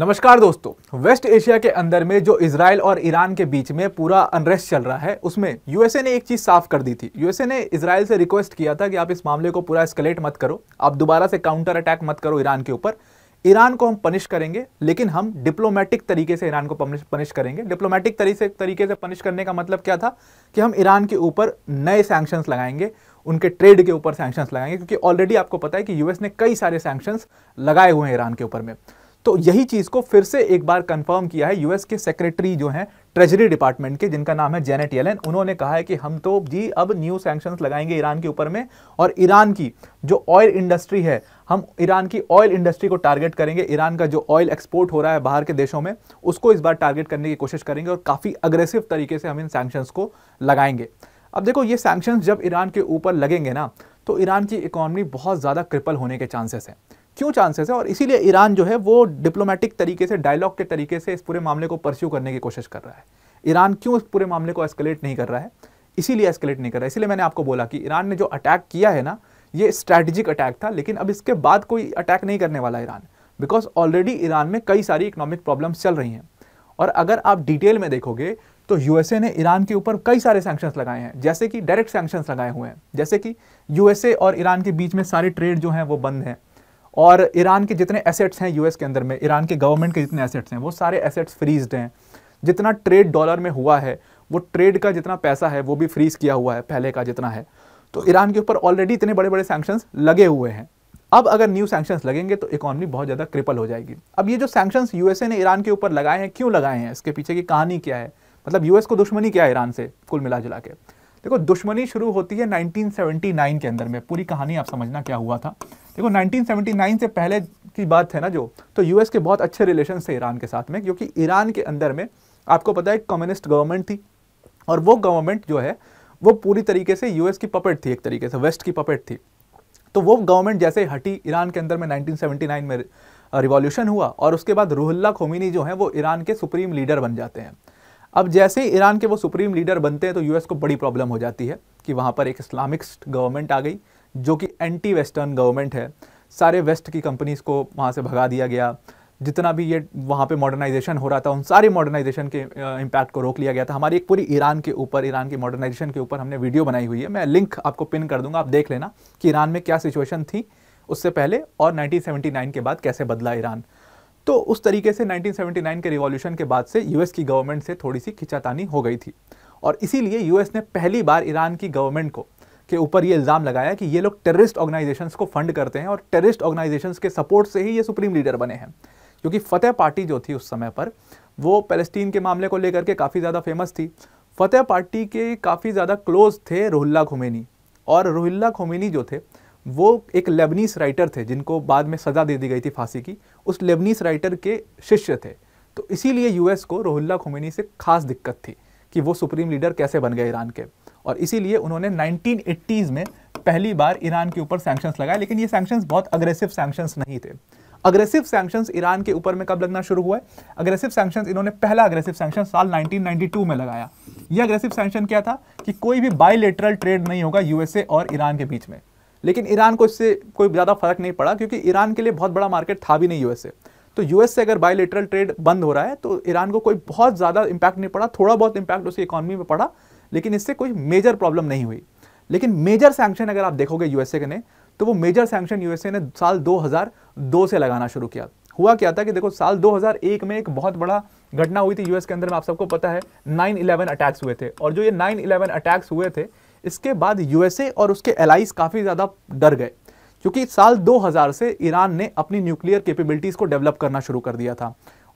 नमस्कार दोस्तों waste Asia के अंदर में जो इसराइल और ईरान के बीच में पूरा अनरेस्ट चल रहा है उसमें यूएसए ने एक चीज़ साफ कर दी थी यूएसए ने इसराइल से रिक्वेस्ट किया था कि आप इस मामले को पूरा एस्केलेट मत करो आप दोबारा से काउंटर अटैक मत करो ईरान के ऊपर ईरान को हम पनिश करेंगे लेकिन हम डिप्लोमेटिक तरीके से ईरान को पनिश करेंगे डिप्लोमेटिक तरीके तरीके से पनिश करने का मतलब क्या था कि हम ईरान के ऊपर नए सैंक्शंस लगाएंगे उनके ट्रेड के ऊपर सैंक्शंस लगाएंगे क्योंकि ऑलरेडी आपको पता है कि यूएस ने कई सारे सैंक्शंस लगाए हुए हैं ईरान के ऊपर में तो यही चीज़ को फिर से एक बार कंफर्म किया है यूएस के सेक्रेटरी जो हैं ट्रेजरी डिपार्टमेंट के जिनका नाम है जेनेट येलन उन्होंने कहा है कि हम तो जी अब न्यू सैंक्शन लगाएंगे ईरान के ऊपर में और ईरान की जो ऑयल इंडस्ट्री है हम ईरान की ऑयल इंडस्ट्री को टारगेट करेंगे ईरान का जो ऑयल एक्सपोर्ट हो रहा है बाहर के देशों में उसको इस बार टारगेट करने की कोशिश करेंगे और काफ़ी अग्रेसिव तरीके से हम इन सैंक्शंस को लगाएंगे अब देखो ये सैंक्शंस जब ईरान के ऊपर लगेंगे ना तो ईरान की इकोनॉमी बहुत ज़्यादा क्रिपल होने के चांसेस हैं क्यों चांसेस है और इसीलिए ईरान जो है वो डिप्लोमेटिक तरीके से डायलॉग के तरीके से इस पूरे मामले को परस्यू करने की कोशिश कर रहा है ईरान क्यों इस पूरे मामले को एस्केलेट नहीं कर रहा है इसीलिए एस्केलेट नहीं कर रहा है इसीलिए मैंने आपको बोला कि ईरान ने जो अटैक किया है ना ये स्ट्रैटेजिक अटैक था लेकिन अब इसके बाद कोई अटैक नहीं करने वाला ईरान बिकॉज ऑलरेडी ईरान में कई सारी इकोनॉमिक प्रॉब्लम्स चल रही हैं और अगर आप डिटेल में देखोगे तो यूएसए ने ईरान के ऊपर कई सारे सैंक्शंस लगाए हैं जैसे कि डायरेक्ट सैंक्शंस लगाए हुए हैं जैसे कि यूएसए और ईरान के बीच में सारे ट्रेड जो हैं वो बंद हैं और ईरान के जितने एसेट्स हैं यूएस के अंदर में ईरान के गवर्नमेंट के जितने एसेट्स हैं वो सारे एसेट्स फ्रीज्ड हैं जितना ट्रेड डॉलर में हुआ है वो ट्रेड का जितना पैसा है वो भी फ्रीज किया हुआ है पहले का जितना है तो ईरान के ऊपर ऑलरेडी इतने बड़े बड़े सैक्शन लगे हुए हैं अब अगर न्यू सैक्शन लगेंगे तो इकोनॉमी बहुत ज़्यादा क्रिपल हो जाएगी अब ये जो सैंक्शंस यूएसए ने ईरान के ऊपर लगाए हैं क्यों लगाए हैं इसके पीछे की कहानी क्या है मतलब यूएस को दुश्मनी क्या है ईरान से कुल मिला जुला के देखो दुश्मनी शुरू होती है 1979 के अंदर में पूरी कहानी आप समझना क्या हुआ था देखो 1979 से पहले की बात है ना जो तो यूएस के बहुत अच्छे रिलेशन थे ईरान के साथ में क्योंकि ईरान के अंदर में आपको पता है कम्युनिस्ट गवर्नमेंट थी और वो गवर्नमेंट जो है वो पूरी तरीके से यूएस की पपेट थी एक तरीके से वेस्ट की पपेट थी तो वो गवर्नमेंट जैसे हटी ईरान के अंदर में नाइनटीन में रिवॉल्यूशन हुआ और उसके बाद रूहल्ला खोमिनी जो है वो ईरान के सुप्रीम लीडर बन जाते हैं अब जैसे ही ईरान के वो सुप्रीम लीडर बनते हैं तो यूएस को बड़ी प्रॉब्लम हो जाती है कि वहाँ पर एक इस्लामिक गवर्नमेंट आ गई जो कि एंटी वेस्टर्न गवर्नमेंट है सारे वेस्ट की कंपनीज़ को वहाँ से भगा दिया गया जितना भी ये वहाँ पे मॉडर्नाइजेशन हो रहा था उन सारे मॉडर्नाइजेशन के इम्पैक्ट को रोक लिया गया था हमारी एक पूरी ईरान के ऊपर ईरान की मॉडर्नाइजेशन के ऊपर हमने वीडियो बनाई हुई है मैं लिंक आपको पिन कर दूंगा आप देख लेना कि ईरान में क्या सिचुएशन थी उससे पहले और 1979 के बाद कैसे बदला ईरान तो उस तरीके से 1979 के रिवॉल्यूशन के बाद से यूएस की गवर्नमेंट से थोड़ी सी खिंचातानी हो गई थी और इसीलिए यूएस ने पहली बार ईरान की गवर्नमेंट को के ऊपर ये इल्ज़ाम लगाया कि ये लोग टेररिस्ट ऑर्गेनाइजेशंस को फंड करते हैं और टेररिस्ट ऑर्गेनाइजेशंस के सपोर्ट से ही ये सुप्रीम लीडर बने हैं क्योंकि फतेह पार्टी जो थी उस समय पर वो पैलेस्टीन के मामले को लेकर के काफ़ी ज़्यादा फेमस थी फतेह पार्टी के काफ़ी ज़्यादा क्लोज थे रोहिल्ला खुमेनी और रोहिल्ला खुमेनी जो थे वो एक लेबनीस राइटर थे जिनको बाद में सज़ा दे दी गई थी फांसी की उस लेबनीस राइटर के शिष्य थे तो इसीलिए यूएस को रोहुल्ला खुमैनी से खास दिक्कत थी कि वो सुप्रीम लीडर कैसे बन गए ईरान के और इसीलिए उन्होंने 1980s में पहली बार ईरान के ऊपर सैंक्शंस लगाए लेकिन ये सैंक्शंस बहुत अग्रेसिव सैंक्शंस नहीं थे अग्रेसिव सैंक्शंस ईरान के ऊपर में कब लगना शुरू हुआ है अग्रेसिव सैंक्शंस इन्होंने पहला अग्रेसिव सैंक्शन साल 1992 में लगाया ये अग्रेसिव सैंक्शन क्या था कि कोई भी बायलेटरल ट्रेड नहीं होगा यूएसए और ईरान के बीच में लेकिन ईरान को इससे कोई ज़्यादा फर्क नहीं पड़ा क्योंकि ईरान के लिए बहुत बड़ा मार्केट था भी नहीं यूएसए तो यूएस से अगर बायोलेटरल ट्रेड बंद हो रहा है तो ईरान को कोई बहुत ज़्यादा इम्पैक्ट नहीं पड़ा थोड़ा बहुत इम्पैक्ट उसकी इकॉनमी में पड़ा लेकिन इससे कोई मेजर प्रॉब्लम नहीं हुई लेकिन मेजर सैंक्शन अगर आप देखोगे यूएसए के ने तो वो मेजर सैंक्शन यूएसए ने साल 2002 से लगाना शुरू किया हुआ क्या था कि देखो साल 2001 में एक बहुत बड़ा घटना हुई थी यूएस के अंदर में आप सबको पता है 9/11 अटैक्स हुए थे और जो ये 9/11 अटैक्स हुए थे इसके बाद यूएसए और उसके एलाइज काफ़ी ज़्यादा डर गए क्योंकि साल 2000 से ईरान ने अपनी न्यूक्लियर कैपेबिलिटीज़ को डेवलप करना शुरू कर दिया था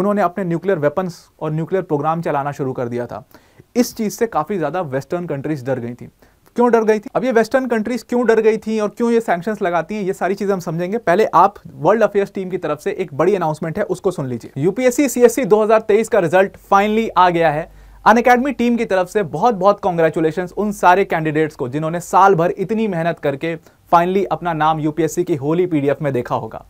उन्होंने अपने न्यूक्लियर वेपन्स और न्यूक्लियर प्रोग्राम चलाना शुरू कर दिया था इस चीज़ से काफ़ी ज़्यादा वेस्टर्न कंट्रीज़ डर गई थी क्यों डर गई थी अब ये वेस्टर्न कंट्रीज क्यों डर गई थी और क्यों ये सैक्शन लगाती हैं ये सारी चीज़ हम समझेंगे पहले आप वर्ल्ड अफेयर्स टीम की तरफ से एक बड़ी अनाउंसमेंट है उसको सुन लीजिए यूपीएससी सीएससी 2023 का रिजल्ट फाइनली आ गया है अन अकेडमी टीम की तरफ से बहुत बहुत कॉन्ग्रेचुलेशन उन सारे कैंडिडेट्स को जिन्होंने साल भर इतनी मेहनत करके फाइनली अपना नाम यूपीएससी की होली पीडीएफ में देखा होगा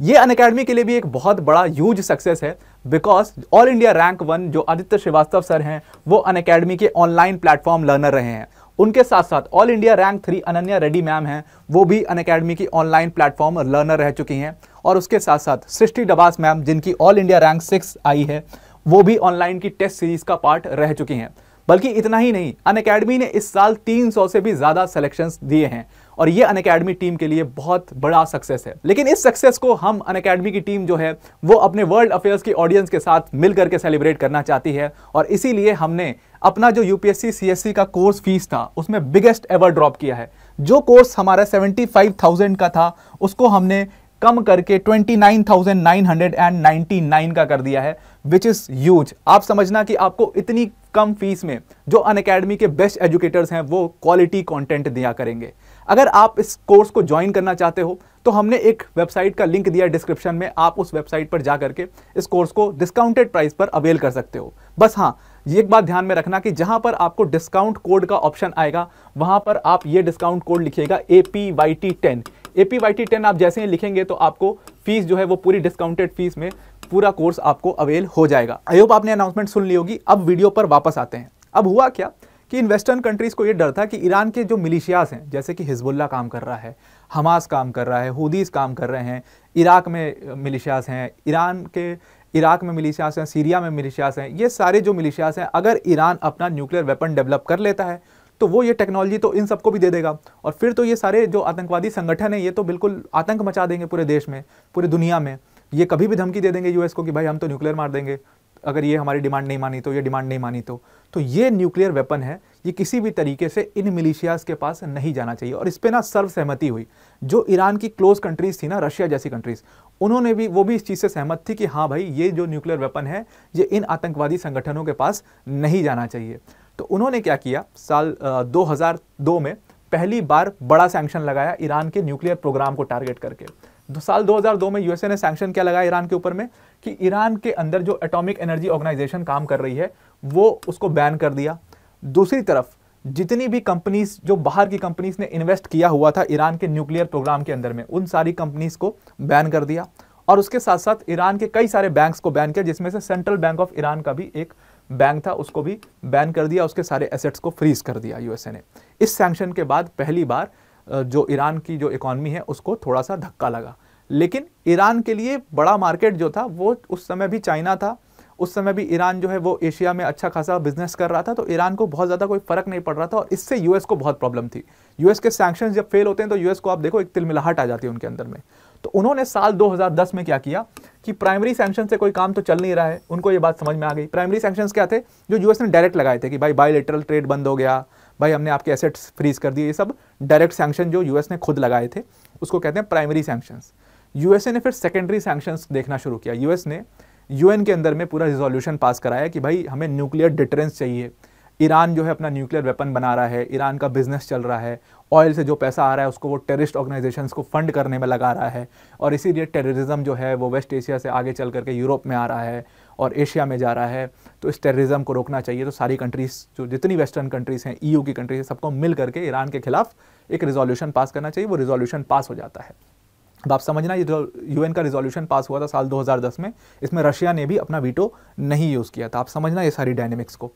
ये अन अकेडमी के लिए भी एक बहुत बड़ा यूज सक्सेस है because all India rank one जो आदित्य श्रीवास्तव सर हैं वो अन अकेडमी के ऑनलाइन प्लेटफॉर्म लर्नर रहे हैं उनके साथ साथ all India rank three Ananya Reddy ma'am हैं वो भी अन अकेडमी की ऑनलाइन प्लेटफॉर्म लर्नर रह चुकी हैं और उसके साथ साथ सृष्टि डबास मैम जिनकी ऑल इंडिया रैंक सिक्स आई है वो भी ऑनलाइन की टेस्ट सीरीज का पार्ट रह चुकी हैं बल्कि इतना ही नहीं अन अकेडमी ने इस साल 300 से भी ज़्यादा सेलेक्शन दिए हैं और ये अन अकेडमी टीम के लिए बहुत बड़ा सक्सेस है लेकिन इस सक्सेस को हम अन अकेडमी की टीम जो है वो अपने वर्ल्ड अफेयर्स की ऑडियंस के साथ मिल करके सेलिब्रेट करना चाहती है और इसीलिए हमने अपना जो यूपीएससी सीएससी का कोर्स फीस था उसमें बिगेस्ट एवर ड्रॉप किया है जो कोर्स हमारा सेवेंटी का था उसको हमने कम करके 29,999 का कर दिया है विच इज़ यूज आप समझना कि आपको इतनी कम फीस में जो अन के बेस्ट एजुकेटर्स हैं वो क्वालिटी कॉन्टेंट दिया करेंगे अगर आप इस कोर्स को ज्वाइन करना चाहते हो तो हमने एक वेबसाइट का लिंक दिया डिस्क्रिप्शन में आप उस वेबसाइट पर जा करके इस कोर्स को डिस्काउंटेड प्राइस पर अवेल कर सकते हो बस हाँ ये एक बात ध्यान में रखना कि जहाँ पर आपको डिस्काउंट कोड का ऑप्शन आएगा वहाँ पर आप ये डिस्काउंट कोड लिखिएगा A P Y T ten A P Y T ten आप जैसे ही लिखेंगे तो आपको फीस जो है वो पूरी डिस्काउंटेड फीस में पूरा कोर्स आपको अवेल हो जाएगा अयोब आपने अनाउंसमेंट सुन ली होगी अब वीडियो पर वापस आते हैं अब हुआ क्या कि इन वेस्टर्न कंट्रीज़ को ये डर था कि ईरान के जो मिलिशियाज़ हैं जैसे कि हिजबुल्ला काम कर रहा है हमास काम कर रहा है हुदीस काम कर रहे हैं इराक में मिलिशियाज़ हैं ईरान के इराक में मिलिशियाज़ हैं सीरिया में मिलिशियाज़ हैं ये सारे जो मिलिशियाज़ हैं अगर ईरान अपना न्यूक्लियर वेपन डेवलप कर लेता है तो वो ये टेक्नोलॉजी तो इन सबको भी दे देगा और फिर तो ये सारे जो आतंकवादी संगठन हैं ये तो बिल्कुल आतंक मचा देंगे पूरे देश में पूरी दुनिया में ये कभी भी धमकी दे देंगे यूएस को कि भाई हम तो न्यूक्लियर मार देंगे अगर ये हमारी डिमांड नहीं मानी तो ये डिमांड नहीं मानी तो तो ये न्यूक्लियर वेपन है ये किसी भी तरीके से इन मिलिशियाज़ के पास नहीं जाना चाहिए और इस पर ना सर्वसहमति हुई जो ईरान की क्लोज कंट्रीज़ थी ना रशिया जैसी कंट्रीज़ उन्होंने भी वो भी इस चीज़ से सहमत थी कि हाँ भाई ये जो न्यूक्लियर वेपन है ये इन आतंकवादी संगठनों के पास नहीं जाना चाहिए तो उन्होंने क्या किया साल दो में पहली बार बड़ा सैंक्शन लगाया ईरान के न्यूक्लियर प्रोग्राम को टारगेट करके साल 2002 में यूएसए ने सैंक्शन क्या लगाया ईरान के ऊपर में कि ईरान के अंदर जो एटॉमिक एनर्जी ऑर्गेनाइजेशन काम कर रही है वो उसको बैन कर दिया दूसरी तरफ जितनी भी कंपनीज जो बाहर की कंपनीज ने इन्वेस्ट किया हुआ था ईरान के न्यूक्लियर प्रोग्राम के अंदर में उन सारी कंपनीज को बैन कर दिया और उसके साथ साथ ईरान के कई सारे बैंक्स को बैन किया जिसमें से सेंट्रल बैंक ऑफ ईरान का भी एक बैंक था उसको भी बैन कर दिया उसके सारे एसेट्स को फ्रीज कर दिया यूएसए ने इस सैंक्शन के बाद पहली बार जो ईरान की जो इकॉनमी है उसको थोड़ा सा धक्का लगा लेकिन ईरान के लिए बड़ा मार्केट जो था वो उस समय भी चाइना था उस समय भी ईरान जो है वो एशिया में अच्छा खासा बिजनेस कर रहा था तो ईरान को बहुत ज़्यादा कोई फर्क नहीं पड़ रहा था और इससे यूएस को बहुत प्रॉब्लम थी यूएस के सैक्शन जब फेल होते हैं तो यूएस को आप देखो एक तिलमिलाहट आ जाती है उनके अंदर में तो उन्होंने साल 2010 में क्या किया कि प्राइमरी सैक्शन से कोई काम तो चल नहीं रहा है उनको ये बात समझ में आ गई प्राइमरी सैक्शन क्या थे जो यूएस ने डायरेक्ट लगाए थे कि भाई बाई ट्रेड बंद हो गया भाई हमने आपके एसेट्स फ्रीज कर दिए ये सब डायरेक्ट सैक्शन जो यूएस ने खुद लगाए थे उसको कहते हैं प्राइमरी सैक्शन यूएसए ने फिर सेकेंडरी सैंक्शंस देखना शुरू किया यूएस ने यूएन के अंदर में पूरा रिजोल्यूशन पास कराया कि भाई हमें न्यूक्लियर डिटरेंस चाहिए ईरान जो है अपना न्यूक्लियर वेपन बना रहा है ईरान का बिजनेस चल रहा है ऑयल से जो पैसा आ रहा है उसको वो टेररिस्ट ऑर्गेनाइजेशन को फंड करने में लगा रहा है और इसीलिए टेररिज्म जो है वो वेस्ट एशिया से आगे चल करके यूरोप में आ रहा है और एशिया में जा रहा है तो इस टेररिज्म को रोकना चाहिए तो सारी कंट्रीज़ जो जितनी वेस्टर्न कंट्रीज़ हैं ई e की कंट्रीज सबको मिल करके ईरान के खिलाफ एक रिजोल्यूशन पास करना चाहिए वो रिजोल्यूशन पास हो जाता है तो आप समझना ये यूएन का रिजोल्यूशन पास हुआ था साल 2010 में इसमें रशिया ने भी अपना वीटो नहीं यूज़ किया था आप समझना ये सारी डायनेमिक्स को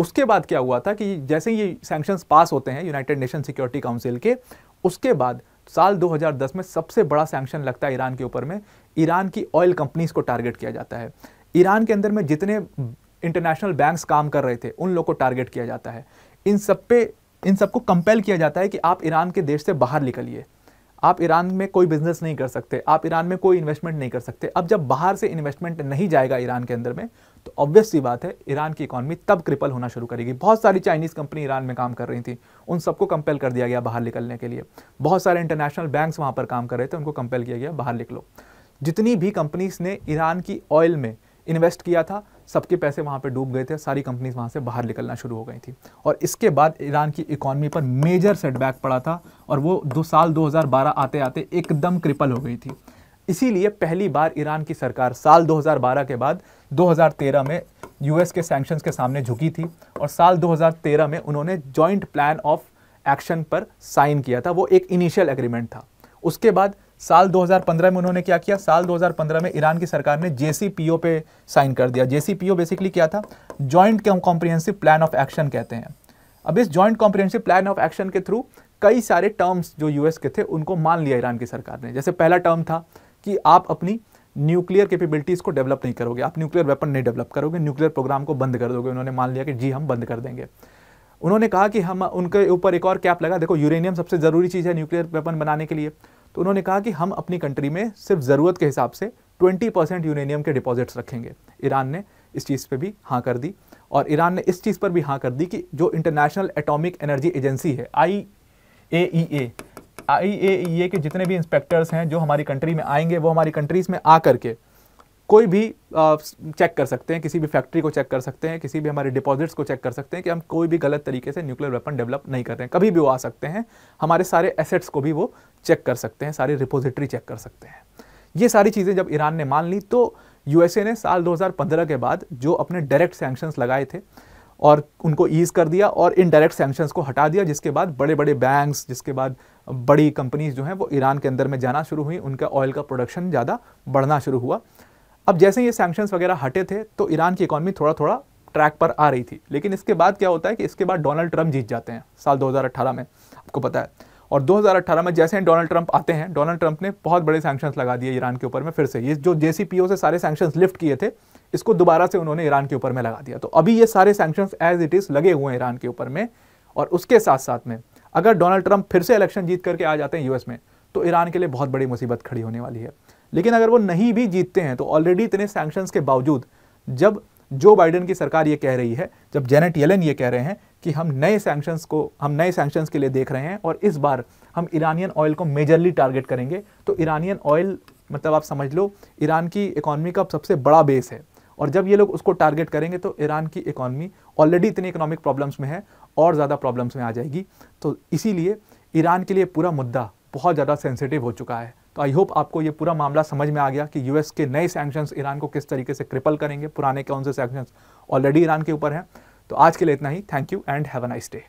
उसके बाद क्या हुआ था कि जैसे ये सैंक्शंस पास होते हैं यूनाइटेड नेशन सिक्योरिटी काउंसिल के उसके बाद साल 2010 में सबसे बड़ा सैंक्शन लगता है ईरान के ऊपर में ईरान की ऑयल कंपनीज को टारगेट किया जाता है ईरान के अंदर में जितने इंटरनेशनल बैंक्स काम कर रहे थे उन लोग को टारगेट किया जाता है इन सब पे इन सबको कंपेल किया जाता है कि आप ईरान के देश से बाहर निकलिए आप ईरान में कोई बिजनेस नहीं कर सकते आप ईरान में कोई इन्वेस्टमेंट नहीं कर सकते अब जब बाहर से इन्वेस्टमेंट नहीं जाएगा ईरान के अंदर में तो ऑब्वियस सी बात है ईरान की इकॉनमी तब क्रिपल होना शुरू करेगी बहुत सारी चाइनीज़ कंपनी ईरान में काम कर रही थी उन सबको कंपेल कर दिया गया बाहर निकलने के लिए बहुत सारे इंटरनेशनल बैंक्स वहाँ पर काम कर रहे थे उनको कंपेल किया गया बाहर निकलो जितनी भी कंपनीज ने ईरान की ऑयल में इन्वेस्ट किया था सबके पैसे वहाँ पे डूब गए थे सारी कंपनीज वहाँ से बाहर निकलना शुरू हो गई थी और इसके बाद ईरान की इकॉनमी पर मेजर सेटबैक पड़ा था और वो दो साल 2012 आते आते एकदम क्रिपल हो गई थी इसीलिए पहली बार ईरान की सरकार साल 2012 के बाद 2013 में यूएस के सैंक्शंस के सामने झुकी थी और साल 2013 में उन्होंने जॉइंट प्लान ऑफ एक्शन पर साइन किया था वो एक इनिशियल एग्रीमेंट था उसके बाद साल 2015 में उन्होंने क्या किया साल 2015 में ईरान की सरकार ने जेसीपीओ पे साइन कर दिया जेसीपीओ बेसिकली क्या था joint comprehensive plan of action कहते हैं अब इस joint comprehensive plan of action के थ्रू कई सारे टर्म्स जो यूएस के थे उनको मान लिया ईरान की सरकार ने जैसे पहला टर्म था कि आप अपनी न्यूक्लियर कैपेबिलिटीज़ को डेवलप नहीं करोगे आप न्यूक्लियर वेपन नहीं डेवलप करोगे न्यूक्लियर प्रोग्राम को बंद कर दोगे उन्होंने मान लिया कि जी हम बंद कर देंगे उन्होंने कहा कि हम उनके ऊपर एक और कैप लगा देखो यूरेनियम सबसे ज़रूरी चीज़ है न्यूक्लियर वेपन बनाने के लिए तो उन्होंने कहा कि हम अपनी कंट्री में सिर्फ ज़रूरत के हिसाब से 20 परसेंट यूरेनियम के डिपॉजिट्स रखेंगे ईरान ने इस चीज़ पे भी हाँ कर दी और ईरान ने इस चीज़ पर भी हाँ कर दी कि जो इंटरनेशनल एटॉमिक एनर्जी एजेंसी है आई ए ई ए आई ए ई ए के जितने भी इंस्पेक्टर्स हैं जो हमारी कंट्री में आएंगे वो हमारी कंट्रीज़ में आ करके कोई भी चेक कर सकते हैं किसी भी फैक्ट्री को चेक कर सकते हैं किसी भी हमारे डिपॉजिट्स को चेक कर सकते हैं कि हम कोई भी गलत तरीके से न्यूक्लियर वेपन डेवलप नहीं कर रहे हैं कभी भी वो आ सकते हैं हमारे सारे एसेट्स को भी वो चेक कर सकते हैं सारी रिपोजिटरी चेक कर सकते हैं ये सारी चीज़ें जब ईरान ने मान ली तो यूएसए ने साल 2015 के बाद जो अपने डायरेक्ट सैंक्शंस लगाए थे और उनको ईज़ कर दिया और इन डायरेक्ट सैंक्शंस को हटा दिया जिसके बाद बड़े बड़े बैंक्स जिसके बाद बड़ी कंपनीज जो हैं वो ईरान के अंदर में जाना शुरू हुई उनका ऑयल का प्रोडक्शन ज़्यादा बढ़ना शुरू हुआ अब जैसे ये सैक्शन वगैरह हटे थे तो ईरान की इकोनॉमी थोड़ा थोड़ा ट्रैक पर आ रही थी लेकिन इसके बाद क्या होता है कि इसके बाद डोनाल्ड ट्रंप जीत जाते हैं साल 2018 में आपको पता है और 2018 में जैसे ही डोनाल्ड ट्रंप आते हैं डोनाल्ड ट्रंप ने बहुत बड़े सैक्शन लगा दिए ईरान के ऊपर में फिर से ये जो जे से सारे सैक्शन लिफ्ट किए थे इसको दोबारा से उन्होंने ईरान के ऊपर में लगा दिया तो अभी ये सारे सैक्शन एज इट इज़ लगे हुए हैं ईरान के ऊपर में और उसके साथ साथ में अगर डोनाल्ड ट्रंप फिर से इलेक्शन जीत करके आ जाते हैं यूएस में तो ईरान के लिए बहुत बड़ी मुसीबत खड़ी होने वाली है लेकिन अगर वो नहीं भी जीतते हैं तो ऑलरेडी इतने सैंक्शन के बावजूद जब जो बाइडन की सरकार ये कह रही है जब जेनेट येलन ये कह रहे हैं कि हम नए सैंक्शंस को हम नए सैंक्शंस के लिए देख रहे हैं और इस बार हम ईरानियन ऑयल को मेजरली टारगेट करेंगे तो ईरानियन ऑयल मतलब आप समझ लो ईरान की इकोनॉमी का सबसे बड़ा बेस है और जब ये लोग उसको टारगेट करेंगे तो ईरान की इकॉनमी ऑलरेडी इतनी इकोनॉमिक प्रॉब्लम्स में है और ज़्यादा प्रॉब्लम्स में आ जाएगी तो इसीलिए ईरान के लिए पूरा मुद्दा बहुत ज़्यादा सेंसिटिव हो चुका है तो आई होप आपको ये पूरा मामला समझ में आ गया कि यूएस के नए सैक्शन ईरान को किस तरीके से क्रिपल करेंगे पुराने कौन से सैक्शन ऑलरेडी ईरान के ऊपर हैं तो आज के लिए इतना ही thank you and have a nice day